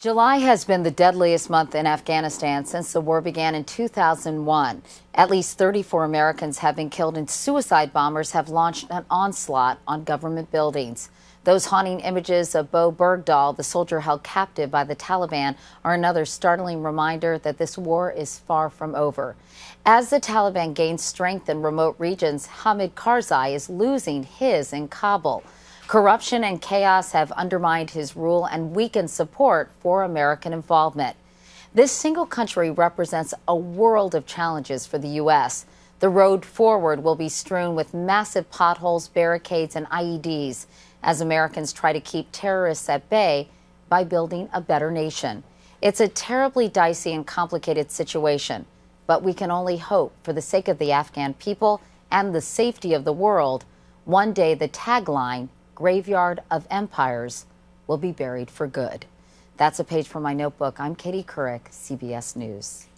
July has been the deadliest month in Afghanistan since the war began in 2001. At least 34 Americans have been killed, and suicide bombers have launched an onslaught on government buildings. Those haunting images of Bo Bergdahl, the soldier held captive by the Taliban, are another startling reminder that this war is far from over. As the Taliban gains strength in remote regions, Hamid Karzai is losing his in Kabul. Corruption and chaos have undermined his rule and weakened support for American involvement. This single country represents a world of challenges for the U.S. The road forward will be strewn with massive potholes, barricades, and IEDs as Americans try to keep terrorists at bay by building a better nation. It's a terribly dicey and complicated situation, but we can only hope for the sake of the Afghan people and the safety of the world. One day, the tagline Graveyard of Empires, will be buried for good. That's a page from my notebook. I'm Katie Couric, CBS News.